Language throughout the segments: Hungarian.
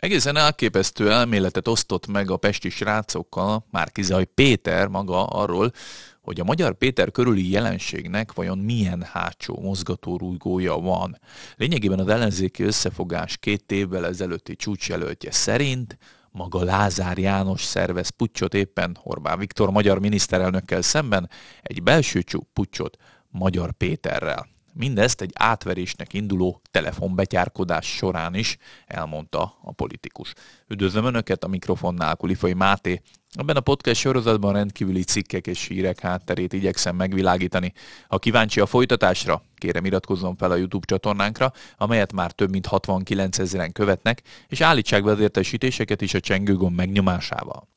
Egészen elképesztő elméletet osztott meg a pesti srácokkal Márkizaj Péter maga arról, hogy a magyar Péter körüli jelenségnek vajon milyen hátsó mozgatórugója van. Lényegében az ellenzéki összefogás két évvel ezelőtti csúcsjelöltje szerint maga Lázár János szervez puccsot éppen Orbán Viktor magyar miniszterelnökkel szemben, egy belső puccsot Magyar Péterrel. Mindezt egy átverésnek induló telefonbetyárkodás során is elmondta a politikus. Üdvözlöm Önöket a mikrofonnál, Kulifai Máté. Ebben a podcast sorozatban rendkívüli cikkek és hírek hátterét igyekszem megvilágítani. Ha kíváncsi a folytatásra, kérem iratkozzon fel a YouTube csatornánkra, amelyet már több mint 69 ezeren követnek, és állítsák be az értesítéseket is a csengőgomb megnyomásával.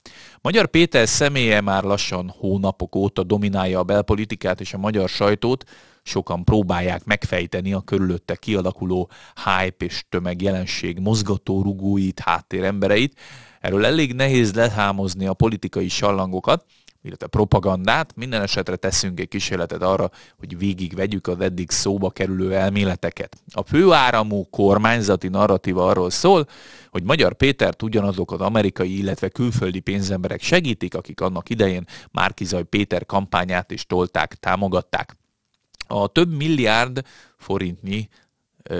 Magyar Péter személye már lassan hónapok óta dominálja a belpolitikát és a magyar sajtót, sokan próbálják megfejteni a körülötte kialakuló hype és tömegjelenség rugóit háttérembereit. Erről elég nehéz lehámozni a politikai sallangokat, illetve propagandát, minden esetre teszünk egy kísérletet arra, hogy végigvegyük az eddig szóba kerülő elméleteket. A főáramú kormányzati narratíva arról szól, hogy Magyar Pétert ugyanazok az amerikai, illetve külföldi pénzemberek segítik, akik annak idején Márkizaj Péter kampányát is tolták, támogatták a több milliárd forintnyi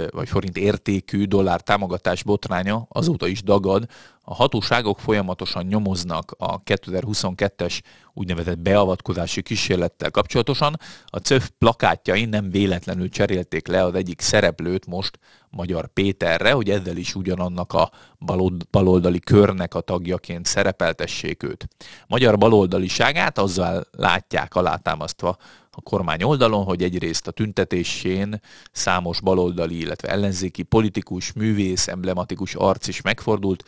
vagy forint értékű dollár támogatás botránya azóta is dagad a hatóságok folyamatosan nyomoznak a 2022-es úgynevezett beavatkozási kísérlettel kapcsolatosan. A CÖF plakátjain nem véletlenül cserélték le az egyik szereplőt most Magyar Péterre, hogy ezzel is ugyanannak a baloldali körnek a tagjaként szerepeltessék őt. Magyar baloldaliságát azzal látják alátámasztva a kormány oldalon, hogy egyrészt a tüntetésén számos baloldali, illetve ellenzéki politikus, művész, emblematikus arc is megfordult,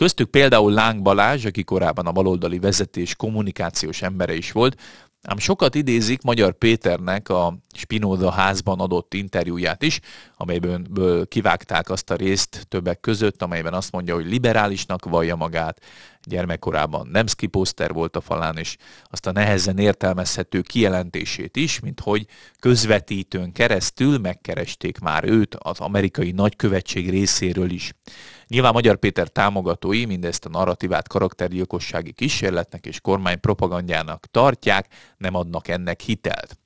Köztük például Láng Balázs, aki korábban a baloldali vezetés kommunikációs embere is volt, ám sokat idézik Magyar Péternek a Spinoza házban adott interjúját is, amelyből kivágták azt a részt többek között, amelyben azt mondja, hogy liberálisnak vallja magát, gyermekkorában. nem poszter volt a falán, és azt a nehezen értelmezhető kijelentését is, mint hogy közvetítőn keresztül megkeresték már őt az amerikai nagykövetség részéről is. Nyilván Magyar Péter támogatói mindezt a narratívát karaktergyilkossági kísérletnek és kormány propagandjának tartják, nem adnak ennek hitelt.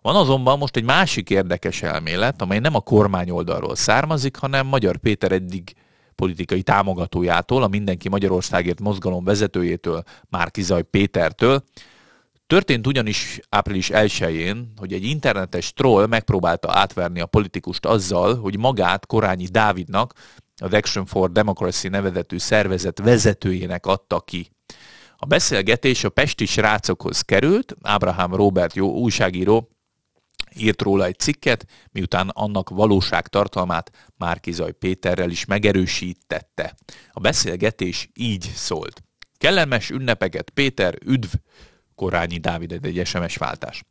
Van azonban most egy másik érdekes elmélet, amely nem a kormány oldalról származik, hanem Magyar Péter eddig politikai támogatójától, a Mindenki Magyarországért mozgalom vezetőjétől, Márkizaj Pétertől. Történt ugyanis április 1-én, hogy egy internetes troll megpróbálta átverni a politikust azzal, hogy magát Korányi Dávidnak, a Action for Democracy nevezetű szervezet vezetőjének adta ki. A beszélgetés a pesti srácokhoz került, Ábrahám Robert jó újságíró írt róla egy cikket, miután annak valóság tartalmát Márkizaj Péterrel is megerősítette. A beszélgetés így szólt. Kellemes ünnepeket, Péter, üdv! Korányi Dávid egy SMS váltás.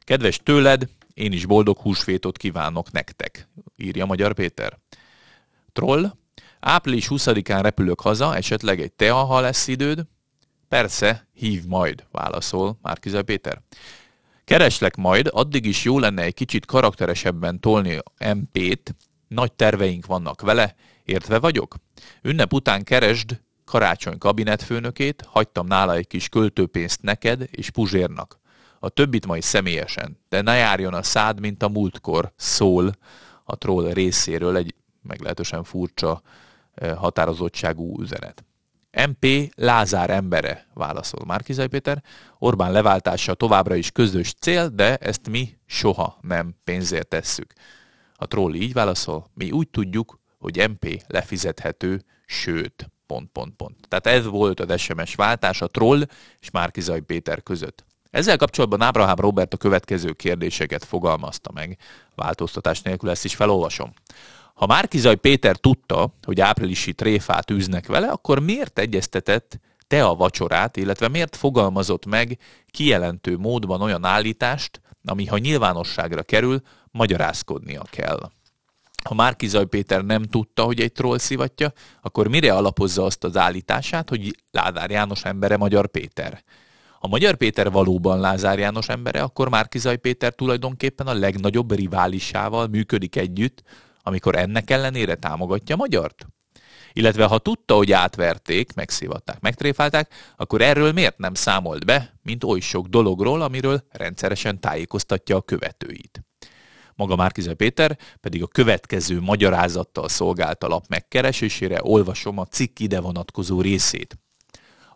Kedves tőled, én is boldog húsvétot kívánok nektek, írja Magyar Péter. Troll, április 20-án repülök haza, esetleg egy tea, ha lesz időd? Persze, hív majd, válaszol Márkizaj Péter. Kereslek majd, addig is jó lenne egy kicsit karakteresebben tolni MP-t, nagy terveink vannak vele, értve vagyok? Ünnep után keresd karácsony kabinetfőnökét, hagytam nála egy kis költőpénzt neked és Puzsérnak. A többit majd személyesen, de ne járjon a szád, mint a múltkor, szól a troll részéről egy meglehetősen furcsa eh, határozottságú üzenet. MP Lázár embere, válaszol Márkizai Péter. Orbán leváltása továbbra is közös cél, de ezt mi soha nem pénzért tesszük. A troll így válaszol, mi úgy tudjuk, hogy MP lefizethető, sőt, pont, pont, pont. Tehát ez volt az SMS váltás a troll és Márkizai Péter között. Ezzel kapcsolatban Ábrahám Robert a következő kérdéseket fogalmazta meg. Változtatás nélkül ezt is felolvasom. Ha Márkizaj Péter tudta, hogy áprilisi tréfát űznek vele, akkor miért egyeztetett te a vacsorát, illetve miért fogalmazott meg kijelentő módban olyan állítást, ami ha nyilvánosságra kerül, magyarázkodnia kell. Ha Márkizaj Péter nem tudta, hogy egy troll szivatja, akkor mire alapozza azt az állítását, hogy Lázár János embere Magyar Péter? Ha Magyar Péter valóban Lázár János embere, akkor Márkizaj Péter tulajdonképpen a legnagyobb riválisával működik együtt, amikor ennek ellenére támogatja magyart? Illetve ha tudta, hogy átverték, megszívatták, megtréfálták, akkor erről miért nem számolt be, mint oly sok dologról, amiről rendszeresen tájékoztatja a követőit? Maga Márkizaj Péter pedig a következő magyarázattal szolgált a lap megkeresésére, olvasom a cikk ide vonatkozó részét.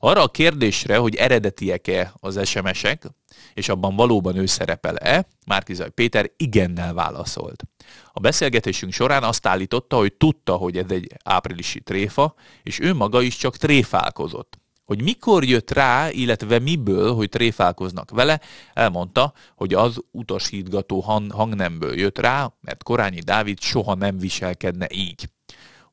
Arra a kérdésre, hogy eredetiek-e az SMS-ek, és abban valóban ő szerepel-e, Márkizaj Péter igennel válaszolt. A beszélgetésünk során azt állította, hogy tudta, hogy ez egy áprilisi tréfa, és ő maga is csak tréfálkozott. Hogy mikor jött rá, illetve miből, hogy tréfálkoznak vele, elmondta, hogy az utasítgató hang- hangnemből jött rá, mert Korányi Dávid soha nem viselkedne így.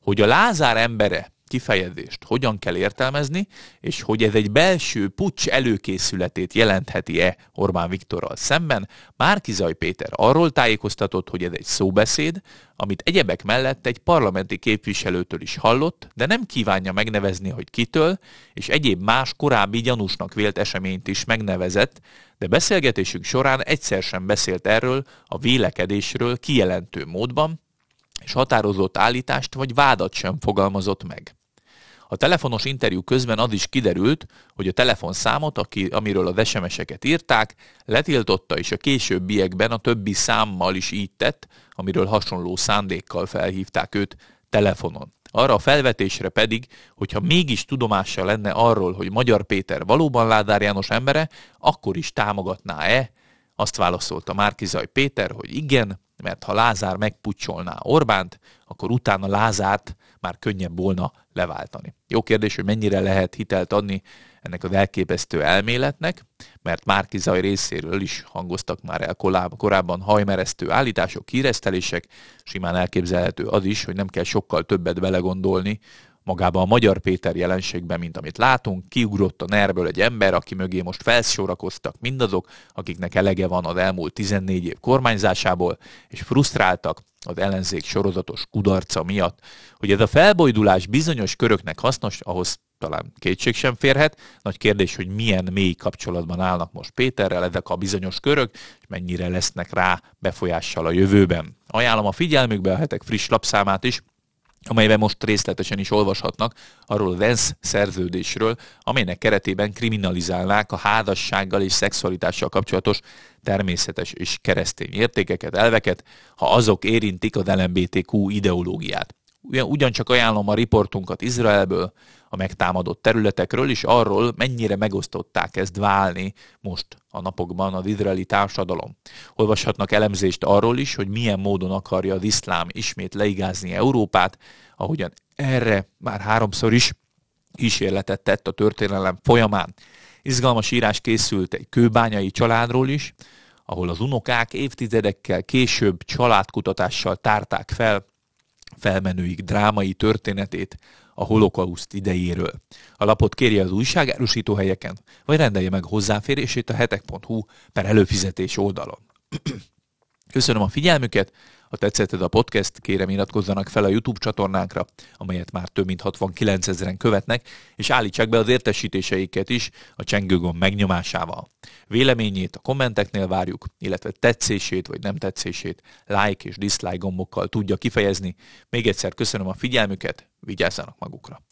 Hogy a Lázár embere kifejezést hogyan kell értelmezni, és hogy ez egy belső pucs előkészületét jelentheti-e Orbán Viktorral szemben, Márkizaj Péter arról tájékoztatott, hogy ez egy szóbeszéd, amit egyebek mellett egy parlamenti képviselőtől is hallott, de nem kívánja megnevezni, hogy kitől, és egyéb más korábbi gyanúsnak vélt eseményt is megnevezett, de beszélgetésünk során egyszer sem beszélt erről a vélekedésről kijelentő módban, és határozott állítást vagy vádat sem fogalmazott meg. A telefonos interjú közben az is kiderült, hogy a telefonszámot, aki, amiről a vesemeseket írták, letiltotta, és a későbbiekben a többi számmal is így tett, amiről hasonló szándékkal felhívták őt telefonon. Arra a felvetésre pedig, hogyha mégis tudomása lenne arról, hogy Magyar Péter valóban Ládár János embere, akkor is támogatná-e? Azt válaszolta Márkizaj Péter, hogy igen, mert ha Lázár megpucsolná Orbánt, akkor utána Lázárt már könnyebb volna leváltani. Jó kérdés, hogy mennyire lehet hitelt adni ennek az elképesztő elméletnek, mert Márki Zaj részéről is hangoztak már el korábban hajmeresztő állítások, híresztelések, simán elképzelhető az is, hogy nem kell sokkal többet belegondolni magába a Magyar Péter jelenségben, mint amit látunk. Kiugrott a nerből egy ember, aki mögé most felsorakoztak mindazok, akiknek elege van az elmúlt 14 év kormányzásából, és frusztráltak az ellenzék sorozatos kudarca miatt. Hogy ez a felbojdulás bizonyos köröknek hasznos, ahhoz talán kétség sem férhet. Nagy kérdés, hogy milyen mély kapcsolatban állnak most Péterrel ezek a bizonyos körök, és mennyire lesznek rá befolyással a jövőben. Ajánlom a figyelmükbe a hetek friss lapszámát is, amelyben most részletesen is olvashatnak arról a VENSZ szerződésről, amelynek keretében kriminalizálnák a házassággal és szexualitással kapcsolatos természetes és keresztény értékeket, elveket, ha azok érintik az LMBTQ ideológiát. Ugyancsak ajánlom a riportunkat Izraelből, a megtámadott területekről, és arról, mennyire megosztották ezt válni most a napokban az izraeli társadalom. Olvashatnak elemzést arról is, hogy milyen módon akarja az iszlám ismét leigázni Európát, ahogyan erre már háromszor is kísérletet tett a történelem folyamán. Izgalmas írás készült egy kőbányai családról is, ahol az unokák évtizedekkel később családkutatással tárták fel felmenőik drámai történetét a holokauszt idejéről. A lapot kérje az újság árusító helyeken, vagy rendelje meg hozzáférését a hetek.hu per előfizetés oldalon. Köszönöm a figyelmüket, ha tetszett a podcast, kérem iratkozzanak fel a YouTube csatornánkra, amelyet már több mint 69 ezeren követnek, és állítsák be az értesítéseiket is a csengőgomb megnyomásával. Véleményét a kommenteknél várjuk, illetve tetszését vagy nem tetszését like és dislike gombokkal tudja kifejezni. Még egyszer köszönöm a figyelmüket, vigyázzanak magukra!